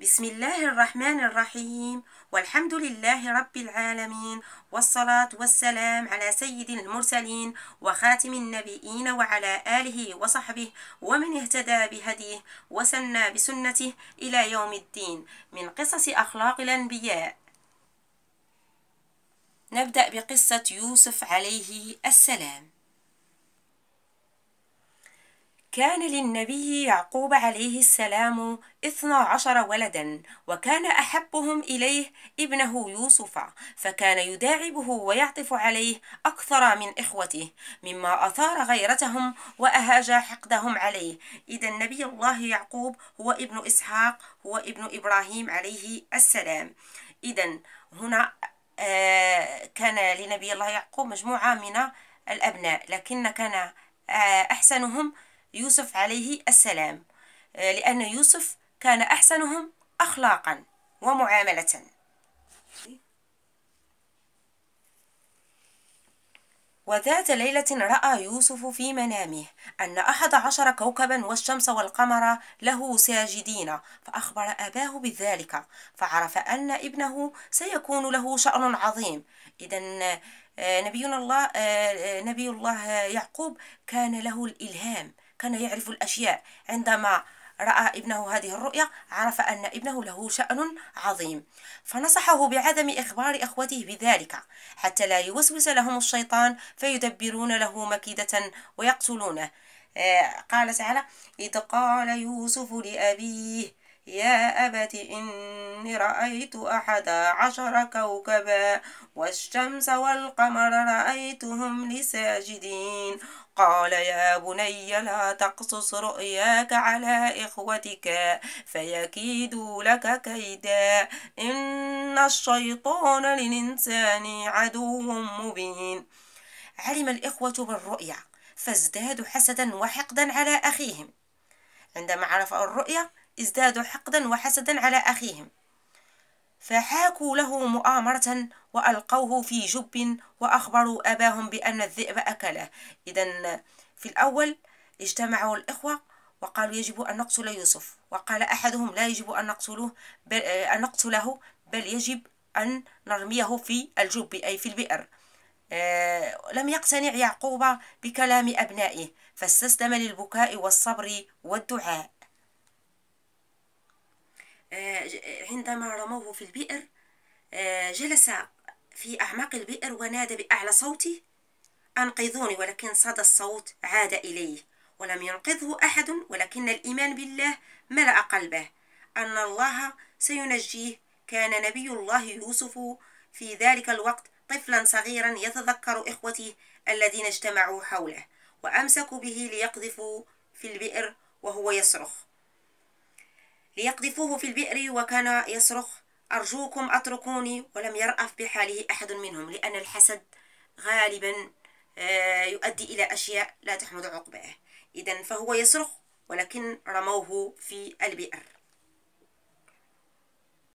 بسم الله الرحمن الرحيم والحمد لله رب العالمين والصلاة والسلام على سيد المرسلين وخاتم النبيين وعلى آله وصحبه ومن اهتدى بهديه وسنى بسنته إلى يوم الدين من قصص أخلاق الأنبياء نبدأ بقصة يوسف عليه السلام كان للنبي يعقوب عليه السلام اثنا عشر ولدا وكان أحبهم إليه ابنه يوسف فكان يداعبه ويعطف عليه أكثر من إخوته مما أثار غيرتهم وأهاج حقدهم عليه إذا نبي الله يعقوب هو ابن إسحاق هو ابن إبراهيم عليه السلام إذا هنا آه، كان لنبي الله يعقوب مجموعة من الأبناء لكن كان آه، أحسنهم يوسف عليه السلام آه، لأن يوسف كان أحسنهم أخلاقا ومعاملة وذات ليلة رأى يوسف في منامه أن أحد عشر كوكبا والشمس والقمر له ساجدين فأخبر أباه بذلك فعرف أن ابنه سيكون له شأن عظيم إذا آه، نبينا الله آه، آه، نبي الله يعقوب كان له الإلهام كان يعرف الأشياء عندما رأى ابنه هذه الرؤيا عرف أن ابنه له شأن عظيم فنصحه بعدم إخبار أخوته بذلك حتى لا يوسوس لهم الشيطان فيدبرون له مكيدة ويقتلونه آه، قال تعالى إذ قال يوسف لأبيه يا أبت إني رأيت أحد عشر كوكبا والشمس والقمر رأيتهم لساجدين قال يا بني لا تقصص رؤياك على إخوتك فيكيدوا لك كيدا إن الشيطان للإنسان عدو مبين علم الإخوة بالرؤيا فازدادوا حسدا وحقدا على أخيهم عندما عرفوا الرؤيا ازدادوا حقدا وحسدا على أخيهم فحاكوا له مؤامرة وألقوه في جب وأخبروا أباهم بأن الذئب أكله إذا في الأول اجتمعوا الإخوة وقالوا يجب أن نقتل يوسف وقال أحدهم لا يجب أن نقتله بل, أن نقتله بل يجب أن نرميه في الجب أي في البئر آه، لم يقتنع يعقوب بكلام أبنائه فاستسلم للبكاء والصبر والدعاء آه، عندما رموه في البئر آه، جلس في أعماق البئر ونادى بأعلى صوته أنقذوني ولكن صدى الصوت عاد إليه ولم ينقذه أحد ولكن الإيمان بالله ملأ قلبه أن الله سينجيه كان نبي الله يوسف في ذلك الوقت طفلا صغيرا يتذكر إخوته الذين اجتمعوا حوله وأمسكوا به ليقذفوا في البئر وهو يصرخ ليقذفوه في البئر وكان يصرخ أرجوكم أتركوني ولم يرأف بحاله أحد منهم لأن الحسد غالبا آه، يؤدي إلى أشياء لا تحمد عقباه إذا فهو يصرخ ولكن رموه في البئر